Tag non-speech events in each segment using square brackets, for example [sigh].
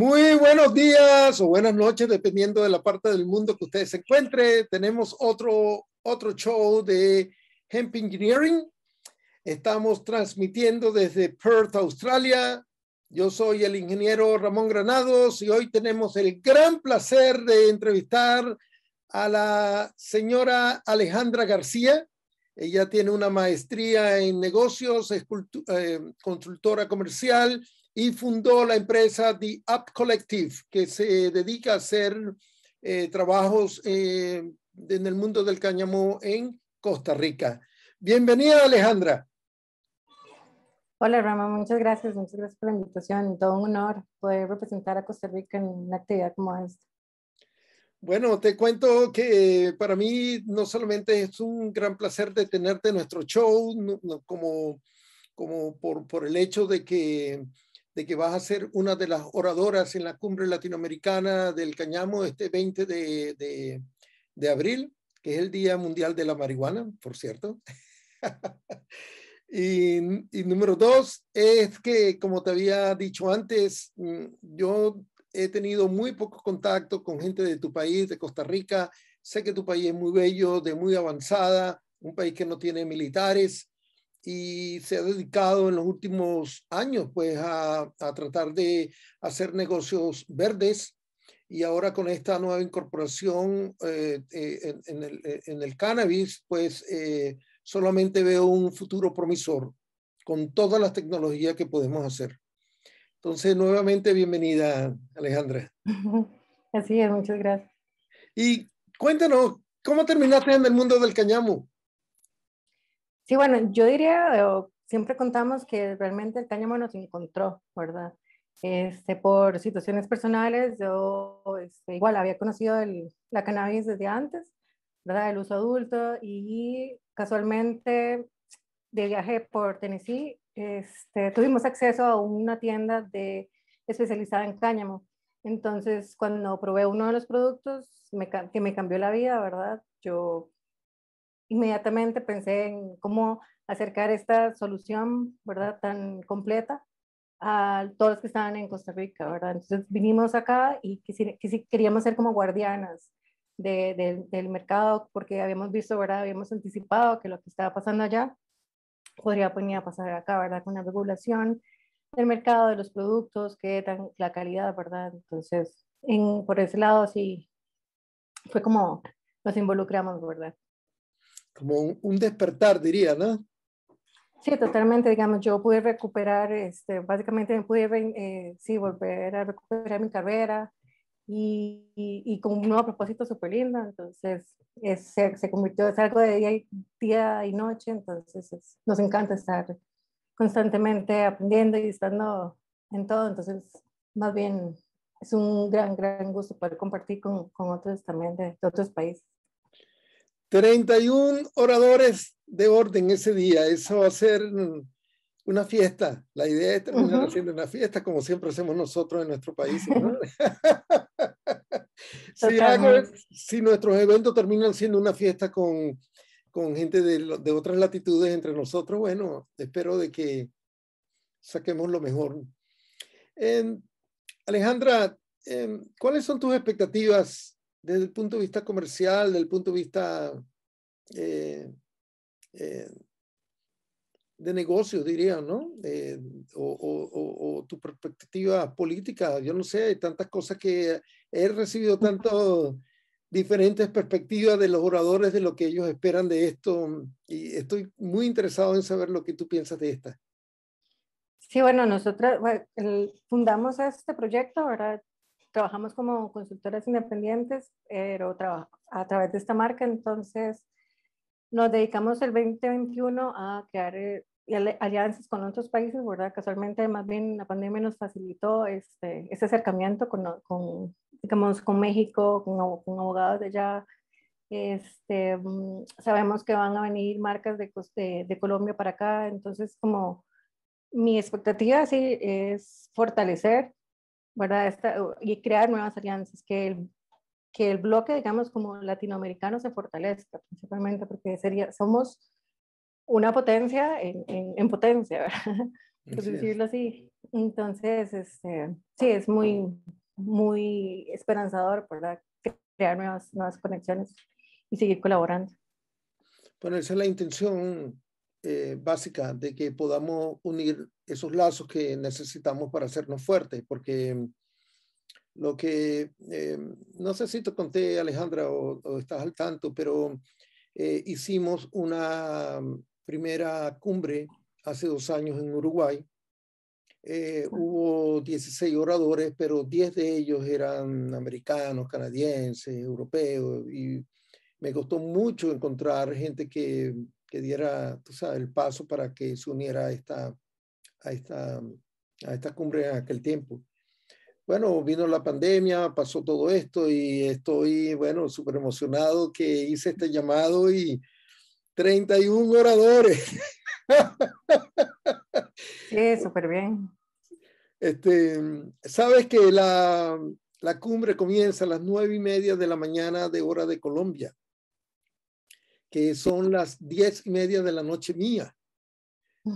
Muy buenos días o buenas noches, dependiendo de la parte del mundo que usted se encuentre. Tenemos otro, otro show de Hemp Engineering. Estamos transmitiendo desde Perth, Australia. Yo soy el ingeniero Ramón Granados y hoy tenemos el gran placer de entrevistar a la señora Alejandra García. Ella tiene una maestría en negocios, es eh, consultora comercial y fundó la empresa The App Collective, que se dedica a hacer eh, trabajos eh, en el mundo del cáñamo en Costa Rica. Bienvenida, Alejandra. Hola, Rama, muchas gracias. Muchas gracias por la invitación. Todo un honor poder representar a Costa Rica en una actividad como esta. Bueno, te cuento que eh, para mí no solamente es un gran placer de tenerte en nuestro show, como, como por, por, el hecho de que que vas a ser una de las oradoras en la cumbre latinoamericana del Cañamo este 20 de, de, de abril, que es el Día Mundial de la Marihuana, por cierto. [laughs] y, y, número dos es que, como te había dicho antes, mm, yo he tenido muy poco contacto con gente de tu país, de Costa Rica. Sé que tu país es muy bello, de muy avanzada, un país que no tiene militares, y se ha dedicado en los últimos años pues a, a, tratar de hacer negocios verdes y ahora con esta nueva incorporación eh, eh, en, el, eh, en, el, cannabis pues solamente veo un futuro promisor con todas las tecnologías que podemos hacer. Entonces nuevamente bienvenida Alejandra. [laughs] Así es, muchas gracias. Y cuéntanos, ¿cómo terminaste en el mundo del cañamo? Sí, bueno, yo diría, siempre contamos que realmente el cáñamo nos encontró, ¿verdad? Este, por situaciones personales, yo este, igual había conocido la cannabis desde antes, ¿verdad? El uso adulto y casualmente de viaje por Tennessee este, tuvimos acceso a una tienda de, especializada en cáñamo. Entonces, cuando probé uno de los productos me, que me cambió la vida, ¿verdad? Yo inmediatamente pensé en cómo acercar esta solución, ¿verdad? Tan completa a todos los que estaban en Costa Rica, ¿verdad? Entonces vinimos acá y queríamos ser como guardianas del mercado porque habíamos visto, ¿verdad? Habíamos anticipado que lo que estaba pasando allá podría venir a pasar acá, ¿verdad? Con la regulación del mercado, de los productos, que tan, la calidad, ¿verdad? Entonces, en, por ese lado sí fue como nos involucramos, ¿verdad? como un despertar, diría, ¿no? Sí, totalmente, digamos, yo pude recuperar, este, básicamente pude, eh, sí, volver a recuperar mi carrera y, y, con un nuevo propósito súper lindo, entonces es, se, convirtió, es algo de día y, noche, entonces nos encanta estar constantemente aprendiendo y estando en todo, entonces más bien es un gran, gran gusto poder compartir con, con otros también de otros países. 31 oradores de orden ese día. Eso va a ser una fiesta. La idea es terminar siendo una fiesta, como siempre hacemos nosotros en nuestro país. [laughs] si, nuestros eventos terminan siendo una fiesta con, gente de, otras latitudes entre nosotros, bueno, espero de que saquemos lo mejor. Alejandra, em, ¿cuáles son tus expectativas desde el punto de vista comercial, desde el punto de vista eh, eh, de negocios, diría, ¿no? Eh, o, tu perspectiva política, yo no sé, hay tantas cosas que he recibido tantas diferentes perspectivas de los oradores de lo que ellos esperan de esto y estoy muy interesado en saber lo que tú piensas de esta. Sí, bueno, nosotros fundamos este proyecto, ¿verdad? trabajamos como consultoras independientes, pero a través de esta marca, entonces nos dedicamos el 2021 a crear eh, alianzas con otros países, ¿verdad? Casualmente, más bien la pandemia nos facilitó este, este acercamiento con, con, digamos, con México, con, abogados de allá. Este, mm, sabemos que van a venir marcas de, de, de, Colombia para acá, entonces como mi expectativa sí es fortalecer y crear nuevas alianzas, que el, que el bloque, digamos, como latinoamericano se fortalezca, principalmente porque sería, somos una potencia en, potencia, [laughs] Por decirlo así. Entonces, este, sí, es muy, muy esperanzador, ¿verdad? Crear nuevas, nuevas conexiones y seguir colaborando. Bueno, esa es la intención eh, básica de que podamos unir esos lazos que necesitamos para hacernos fuertes, porque mm, lo que, eh, no sé si te conté Alejandra o, estás al tanto, pero eh, hicimos una mm, primera cumbre hace dos años en Uruguay. hubo 16 oradores, pero 10 de ellos eran americanos, canadienses, europeos, y me costó mucho encontrar gente que que diera, el paso para que se uniera a esta, a esta, cumbre en aquel tiempo. Bueno, vino la pandemia, pasó todo esto y estoy, bueno, súper emocionado que hice este llamado y 31 oradores. Sí, súper bien. Este, Sabes que la, la cumbre comienza a las nueve y media de la mañana de hora de Colombia que son las diez y media de la noche mía.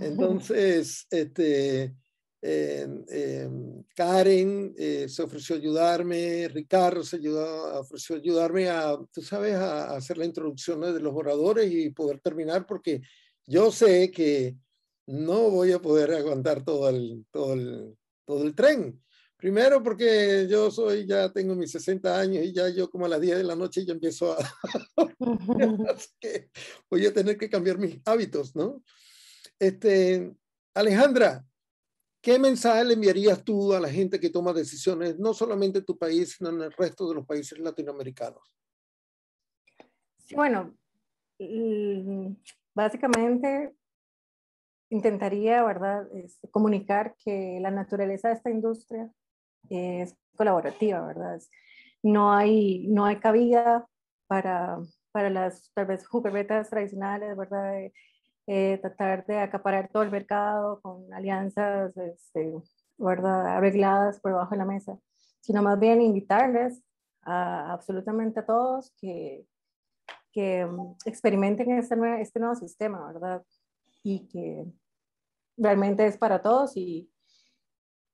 Entonces, este, em, em, Karen eh, se ofreció a ayudarme, Ricardo se ayudó, ofreció ayudarme a, tú sabes, a, hacer la introducción de los oradores y poder terminar porque yo sé que no voy a poder aguantar todo todo el, todo el tren. Primero porque yo soy, ya tengo mis 60 años y ya yo como a las 10 de la noche ya empiezo a... [laughs] voy a tener que cambiar mis hábitos, ¿no? Este, Alejandra, ¿qué mensaje le enviarías tú a la gente que toma decisiones, no solamente en tu país, sino en el resto de los países latinoamericanos? bueno, mm, básicamente intentaría, ¿verdad?, este, comunicar que la naturaleza de esta industria es colaborativa, ¿verdad? No hay, no hay cabida para, para las tal vez jugarretas tradicionales, ¿verdad? Eh, eh, tratar de acaparar todo el mercado con alianzas, este, ¿verdad? Arregladas por debajo de la mesa, sino más bien invitarles a, absolutamente a todos que, que mm, experimenten este, nuevo, este nuevo sistema, ¿verdad? Y que realmente es para todos y,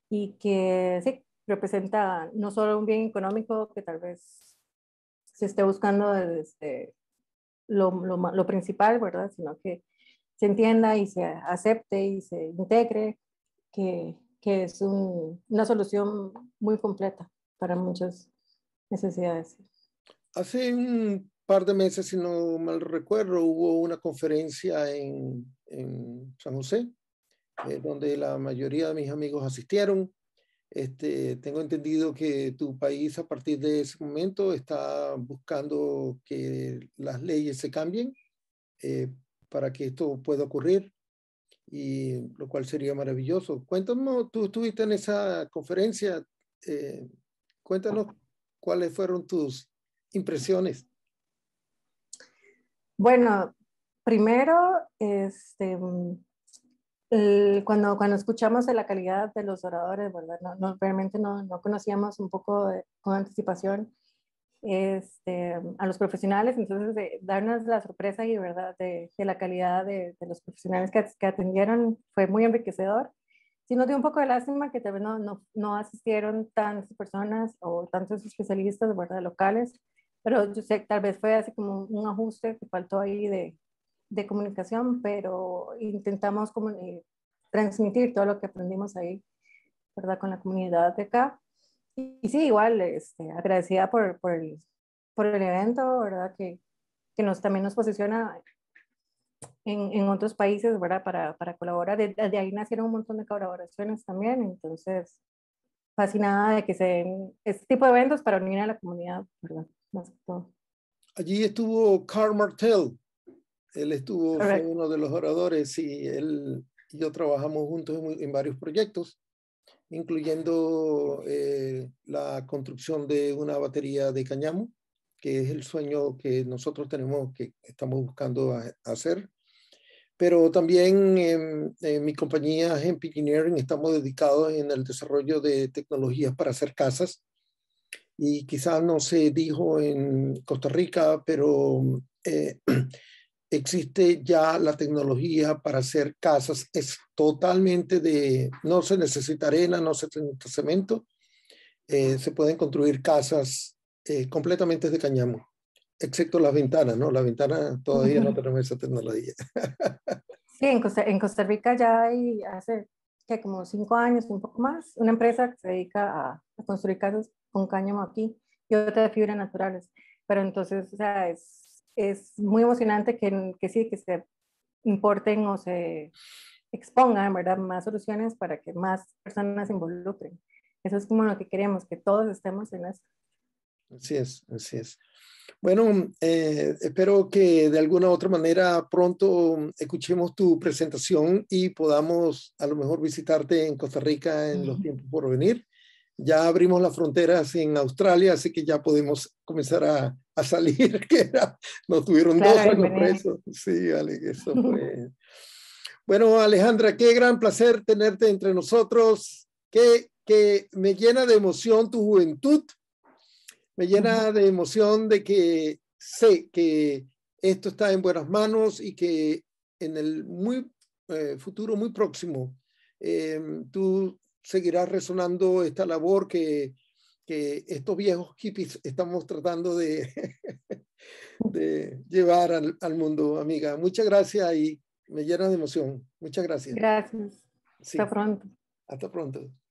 y que sí, representa no solo un bien económico que tal vez se esté buscando desde lo, principal, ¿verdad? Sino que se entienda y se acepte y se integre, que, es una solución muy completa para muchas necesidades. Hace un par de meses, si no mal recuerdo, hubo una conferencia en, San José, eh, donde la mayoría de mis amigos asistieron. Este, tengo entendido que tu país a partir de ese momento está buscando que las leyes se cambien eh, para que esto pueda ocurrir, y lo cual sería maravilloso. Cuéntanos, tú estuviste en esa conferencia, eh, cuéntanos cuáles fueron tus impresiones. Bueno, primero, este, eh, cuando, cuando escuchamos de la calidad de los oradores, bueno, no, realmente no, no, conocíamos un poco con anticipación este, a los profesionales, entonces de, darnos la sorpresa y verdad de, la calidad de, los profesionales que, que, atendieron fue muy enriquecedor. Sí nos dio un poco de lástima que tal vez no, no, asistieron tantas personas o tantos especialistas ¿verdad? locales, pero yo sé que tal vez fue así como un ajuste que faltó ahí de, de comunicación, pero intentamos eh, transmitir todo lo que aprendimos ahí, ¿verdad? Con la comunidad de acá. Y, sí, igual, este, agradecida por, el, evento, ¿verdad? Que, nos, también nos posiciona en, otros países, ¿verdad? Para, colaborar. De, ahí nacieron un montón de colaboraciones también, entonces, fascinada de que se den este tipo de eventos para unir a la comunidad, ¿verdad? Allí estuvo Carl Martel, él estuvo, fue uno de los oradores y él y yo trabajamos juntos en, varios proyectos, incluyendo eh, la construcción de una batería de cañamo, que es el sueño que nosotros tenemos, que estamos buscando hacer. Pero también em, en, mi compañía en Engineering estamos dedicados en el desarrollo de tecnologías para hacer casas. Y quizás no se dijo en Costa Rica, pero eh, [clears throat] existe ya la tecnología para hacer casas, es totalmente de, no se necesita arena, no se necesita cemento, eh, se pueden construir casas eh, completamente de cañamo, excepto las ventanas, ¿no? Las ventanas todavía no tenemos esa tecnología. [laughs] sí, en Costa, en Costa Rica ya hay, hace como cinco años, un poco más, una empresa que se dedica a, construir casas con cáñamo aquí y otra de fibras naturales. Pero entonces, o sea, es es muy emocionante que, que sí, que se importen o se expongan, ¿verdad? Más soluciones para que más personas se involucren. Eso es como lo que queremos, que todos estemos en eso. Así es, así es. Bueno, eh, espero que de alguna u otra manera pronto escuchemos tu presentación y podamos a lo mejor visitarte en Costa Rica en los tiempos por venir ya abrimos las fronteras en Australia, así que ya podemos comenzar a, salir, [laughs] que nos tuvieron dos años presos. Sí, eso fue. [laughs] bueno, Alejandra, qué gran placer tenerte entre nosotros, que, que me llena de emoción tu juventud, me llena de emoción de que sé que esto está en buenas manos y que en el muy eh, futuro muy próximo em, tú seguirá resonando esta labor que, estos viejos hippies estamos tratando de, [laughs] de llevar al, mundo, amiga. Muchas gracias y me llena de emoción. Muchas gracias. Gracias. Hasta pronto. Hasta pronto.